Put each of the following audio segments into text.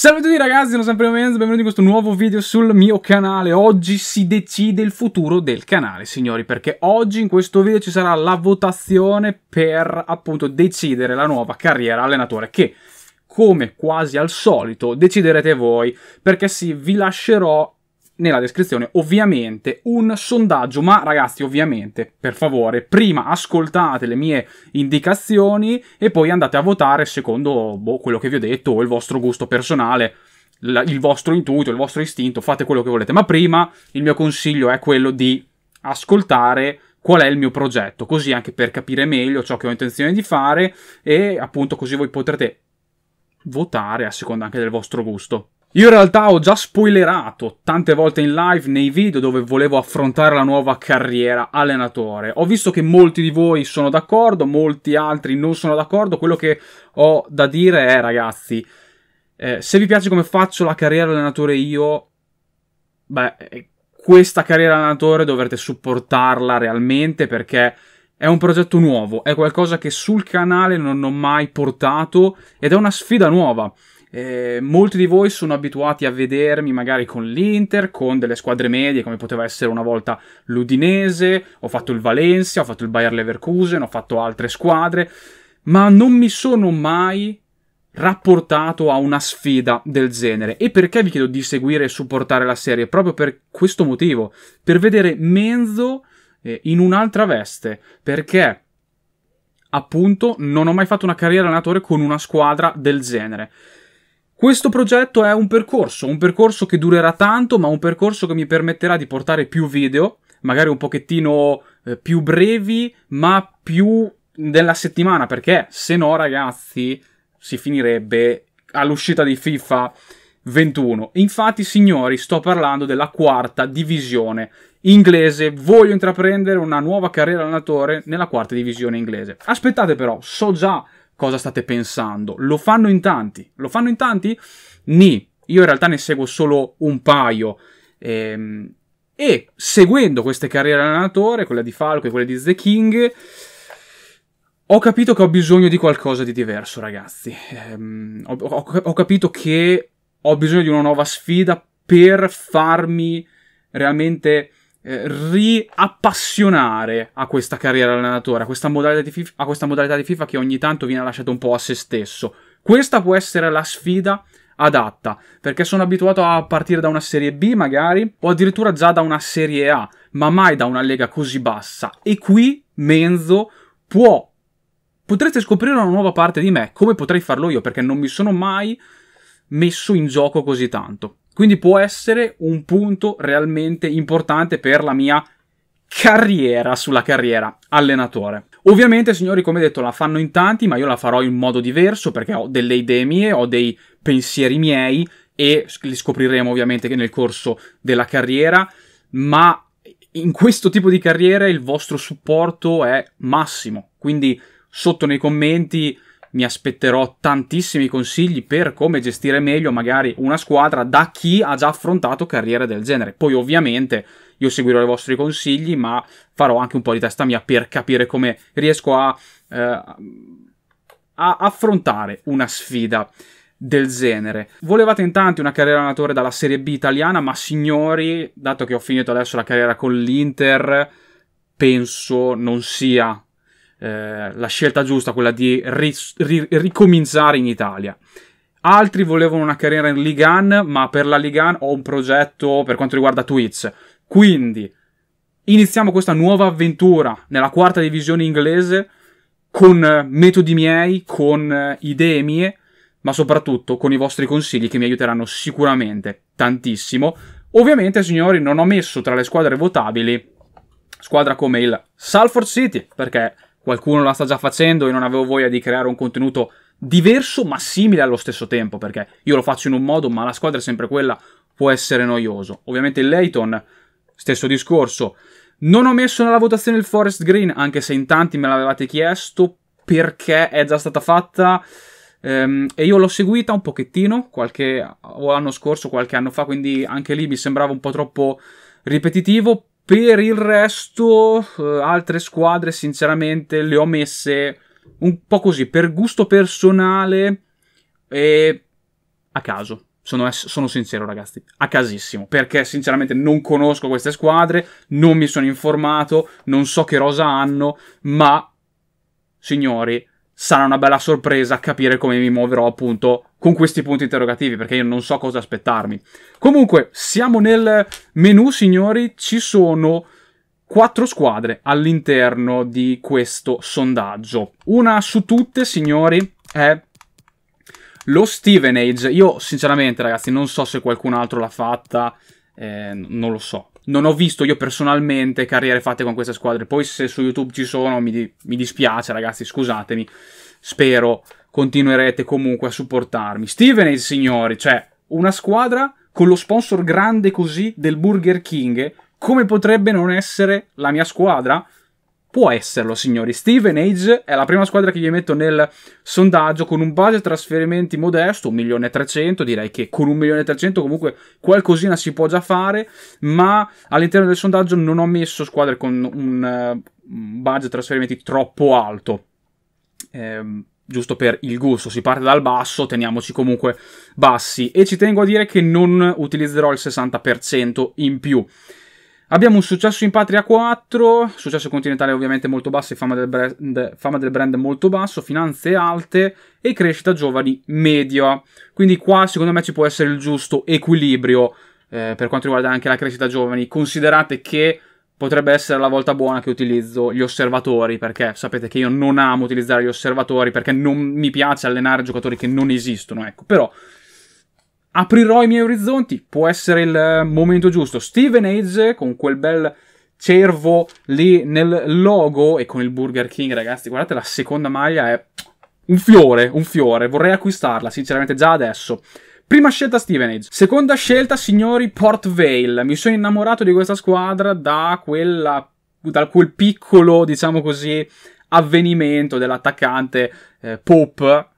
Salve a tutti ragazzi, sono sempre Menz, benvenuti in questo nuovo video sul mio canale. Oggi si decide il futuro del canale, signori, perché oggi in questo video ci sarà la votazione per appunto decidere la nuova carriera allenatore che come quasi al solito deciderete voi perché sì, vi lascerò nella descrizione ovviamente un sondaggio, ma ragazzi ovviamente, per favore, prima ascoltate le mie indicazioni e poi andate a votare secondo boh, quello che vi ho detto o il vostro gusto personale, il vostro intuito, il vostro istinto, fate quello che volete, ma prima il mio consiglio è quello di ascoltare qual è il mio progetto, così anche per capire meglio ciò che ho intenzione di fare e appunto così voi potrete votare a seconda anche del vostro gusto. Io in realtà ho già spoilerato tante volte in live nei video dove volevo affrontare la nuova carriera allenatore. Ho visto che molti di voi sono d'accordo, molti altri non sono d'accordo. Quello che ho da dire è, ragazzi, eh, se vi piace come faccio la carriera allenatore io, beh, eh, questa carriera allenatore dovrete supportarla realmente perché è un progetto nuovo, è qualcosa che sul canale non ho mai portato ed è una sfida nuova. Eh, molti di voi sono abituati a vedermi magari con l'Inter, con delle squadre medie come poteva essere una volta l'Udinese, ho fatto il Valencia, ho fatto il Bayer Leverkusen, ho fatto altre squadre, ma non mi sono mai rapportato a una sfida del genere. E perché vi chiedo di seguire e supportare la serie? Proprio per questo motivo, per vedere Menzo eh, in un'altra veste, perché appunto non ho mai fatto una carriera allenatore con una squadra del genere. Questo progetto è un percorso, un percorso che durerà tanto, ma un percorso che mi permetterà di portare più video, magari un pochettino eh, più brevi, ma più della settimana, perché se no, ragazzi, si finirebbe all'uscita di FIFA 21. Infatti, signori, sto parlando della quarta divisione inglese. Voglio intraprendere una nuova carriera allenatore nella quarta divisione inglese. Aspettate però, so già cosa state pensando. Lo fanno in tanti. Lo fanno in tanti? Ni. Io in realtà ne seguo solo un paio. Ehm, e seguendo queste carriere allenatore, quella di Falco e quella di The King, ho capito che ho bisogno di qualcosa di diverso, ragazzi. Ehm, ho, ho, ho, capito che ho bisogno di una nuova sfida per farmi realmente eh, riappassionare a questa carriera allenatore, a questa, FIFA, a questa modalità di FIFA che ogni tanto viene lasciata un po' a se stesso. Questa può essere la sfida adatta, perché sono abituato a partire da una serie B magari, o addirittura già da una serie A, ma mai da una lega così bassa. E qui Menzo può... Potrete scoprire una nuova parte di me, come potrei farlo io, perché non mi sono mai messo in gioco così tanto. Quindi può essere un punto realmente importante per la mia carriera sulla carriera allenatore. Ovviamente, signori, come detto, la fanno in tanti, ma io la farò in modo diverso perché ho delle idee mie, ho dei pensieri miei e li scopriremo ovviamente nel corso della carriera, ma in questo tipo di carriera il vostro supporto è massimo. Quindi sotto nei commenti mi aspetterò tantissimi consigli per come gestire meglio magari una squadra da chi ha già affrontato carriere del genere. Poi ovviamente io seguirò i vostri consigli, ma farò anche un po' di testa mia per capire come riesco a, eh, a affrontare una sfida del genere. Volevate in tanti una carriera allenatore dalla Serie B italiana, ma signori, dato che ho finito adesso la carriera con l'Inter, penso non sia eh, la scelta giusta, quella di ri- ri- ricominciare in Italia. Altri volevano una carriera in Ligan, ma per la Ligan ho un progetto per quanto riguarda Twitch. Quindi iniziamo questa nuova avventura nella quarta divisione inglese con eh, metodi miei, con eh, idee mie, ma soprattutto con i vostri consigli che mi aiuteranno sicuramente tantissimo. Ovviamente, signori, non ho messo tra le squadre votabili squadra come il Salford City, perché qualcuno la sta già facendo e non avevo voglia di creare un contenuto diverso ma simile allo stesso tempo, perché io lo faccio in un modo, ma la squadra è sempre quella, può essere noioso. Ovviamente il Leighton, stesso discorso. Non ho messo nella votazione il Forest Green, anche se in tanti me l'avevate chiesto, perché è già stata fatta ehm, e io l'ho seguita un pochettino, qualche o l'anno scorso, qualche anno fa, quindi anche lì mi sembrava un po' troppo ripetitivo, per il resto, eh, altre squadre, sinceramente, le ho messe un po' così, per gusto personale e a caso. Sono, sono, sincero, ragazzi, a casissimo, perché sinceramente non conosco queste squadre, non mi sono informato, non so che rosa hanno, ma signori, sarà una bella sorpresa capire come mi muoverò appunto con questi punti interrogativi perché io non so cosa aspettarmi. Comunque, siamo nel menu, signori, ci sono quattro squadre all'interno di questo sondaggio. Una su tutte, signori, è lo Stevenage. Io, sinceramente, ragazzi, non so se qualcun altro l'ha fatta, eh, non lo so. Non ho visto io personalmente carriere fatte con queste squadre. Poi se su YouTube ci sono mi, di mi dispiace ragazzi, scusatemi spero continuerete comunque a supportarmi. Steven Aid, signori, cioè una squadra con lo sponsor grande così del Burger King, come potrebbe non essere la mia squadra? Può esserlo, signori. Steven Age è la prima squadra che vi metto nel sondaggio con un budget trasferimenti modesto, 1.300.000, direi che con 1.300.000 comunque qualcosina si può già fare, ma all'interno del sondaggio non ho messo squadre con un eh, budget trasferimenti troppo alto ehm, giusto per il gusto, si parte dal basso, teniamoci comunque bassi. E ci tengo a dire che non utilizzerò il 60% in più. Abbiamo un successo in patria 4, successo continentale ovviamente molto basso e fama del, brand, fama del brand molto basso, finanze alte e crescita giovani media. Quindi qua secondo me ci può essere il giusto equilibrio eh, per quanto riguarda anche la crescita giovani. Considerate che potrebbe essere la volta buona che utilizzo gli osservatori, perché sapete che io non amo utilizzare gli osservatori, perché non mi piace allenare giocatori che non esistono, ecco, però aprirò i miei orizzonti, può essere il eh, momento giusto. Steven Age con quel bel cervo lì nel logo e con il Burger King, ragazzi, guardate la seconda maglia è un fiore, un fiore, vorrei acquistarla sinceramente già adesso. Prima scelta Stevenage, seconda scelta signori Port Vale. Mi sono innamorato di questa squadra da quella da quel piccolo, diciamo così, avvenimento dell'attaccante eh, Pope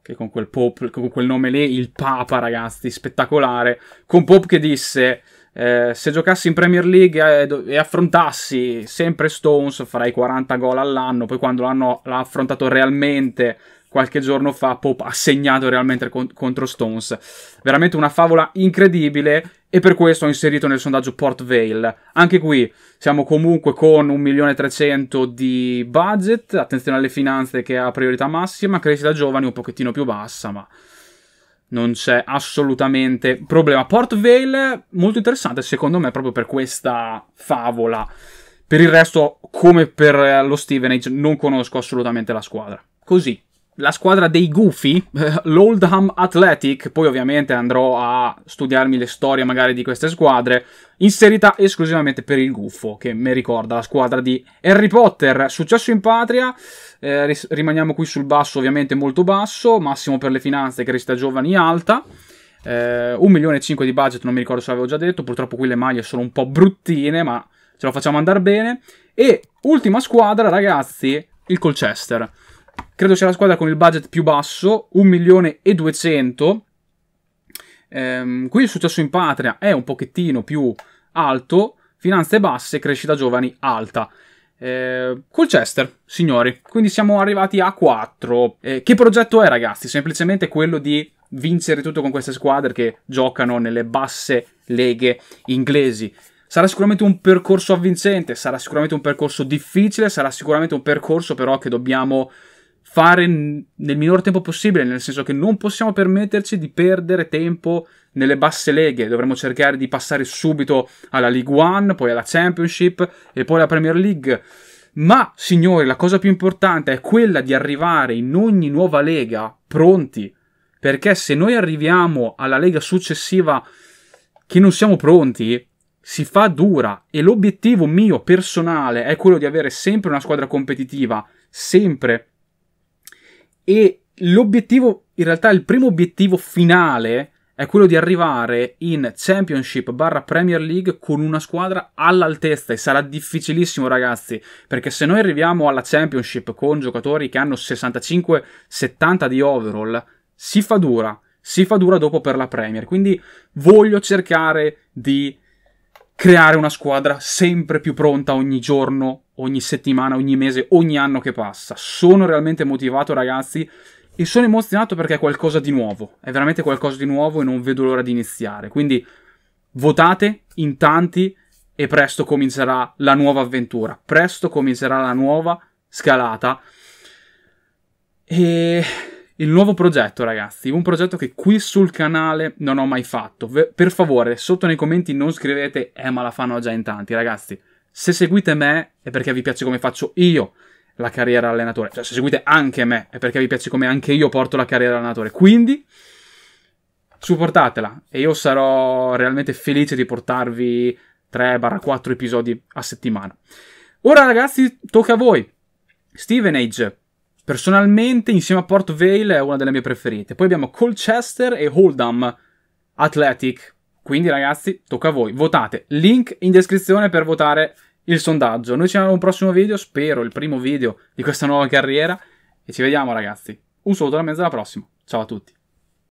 che con quel Pope, con quel nome lì, il Papa, ragazzi, spettacolare, con Pope che disse eh, se giocassi in Premier League eh, e affrontassi sempre Stones, farei 40 gol all'anno, poi quando l'hanno, l'ha affrontato realmente qualche giorno fa Pope ha segnato realmente con- contro Stones. Veramente una favola incredibile e per questo ho inserito nel sondaggio Port Vale. Anche qui siamo comunque con 1.300.000 di budget, attenzione alle finanze che ha priorità massima, crescita giovani un pochettino più bassa, ma non c'è assolutamente problema. Port Vale molto interessante secondo me proprio per questa favola. Per il resto, come per lo Stevenage, non conosco assolutamente la squadra. Così, la squadra dei Goofy, eh, l'Oldham Athletic, poi ovviamente andrò a studiarmi le storie magari di queste squadre, inserita esclusivamente per il gufo, che mi ricorda la squadra di Harry Potter, successo in patria, eh, rimaniamo qui sul basso ovviamente molto basso, massimo per le finanze, crescita giovani alta, eh, 1 milione e 5 di budget, non mi ricordo se l'avevo già detto, purtroppo qui le maglie sono un po' bruttine, ma ce la facciamo andare bene, e ultima squadra ragazzi, il Colchester. Credo sia la squadra con il budget più basso, 1 milione e 200. Ehm, qui il successo in patria è un pochettino più alto, finanze basse, crescita giovani alta. Eh, Colchester, signori, quindi siamo arrivati a 4. Eh, che progetto è, ragazzi? Semplicemente quello di vincere tutto con queste squadre che giocano nelle basse leghe inglesi. Sarà sicuramente un percorso avvincente, sarà sicuramente un percorso difficile, sarà sicuramente un percorso però che dobbiamo fare nel minor tempo possibile, nel senso che non possiamo permetterci di perdere tempo nelle basse leghe, dovremmo cercare di passare subito alla League One, poi alla Championship e poi alla Premier League. Ma signori, la cosa più importante è quella di arrivare in ogni nuova lega pronti, perché se noi arriviamo alla lega successiva che non siamo pronti, si fa dura e l'obiettivo mio personale è quello di avere sempre una squadra competitiva, sempre e l'obiettivo, in realtà il primo obiettivo finale è quello di arrivare in Championship barra Premier League con una squadra all'altezza e sarà difficilissimo ragazzi perché se noi arriviamo alla Championship con giocatori che hanno 65-70 di overall si fa dura si fa dura dopo per la Premier quindi voglio cercare di creare una squadra sempre più pronta ogni giorno, ogni settimana, ogni mese, ogni anno che passa. Sono realmente motivato, ragazzi, e sono emozionato perché è qualcosa di nuovo. È veramente qualcosa di nuovo e non vedo l'ora di iniziare. Quindi votate in tanti e presto comincerà la nuova avventura. Presto comincerà la nuova scalata. E il nuovo progetto, ragazzi, un progetto che qui sul canale non ho mai fatto. Per favore, sotto nei commenti non scrivete "Eh, ma la fanno già in tanti", ragazzi. Se seguite me è perché vi piace come faccio io la carriera allenatore. Cioè, se seguite anche me è perché vi piace come anche io porto la carriera allenatore. Quindi supportatela e io sarò realmente felice di portarvi 3-4 episodi a settimana. Ora, ragazzi, tocca a voi. Steven Age. Personalmente, insieme a Port Vale è una delle mie preferite. Poi abbiamo Colchester e Oldham Athletic. Quindi, ragazzi, tocca a voi. Votate. Link in descrizione per votare il sondaggio. Noi ci vediamo un prossimo video, spero, il primo video di questa nuova carriera. E ci vediamo, ragazzi. Un saluto da mezza alla prossima. Ciao a tutti.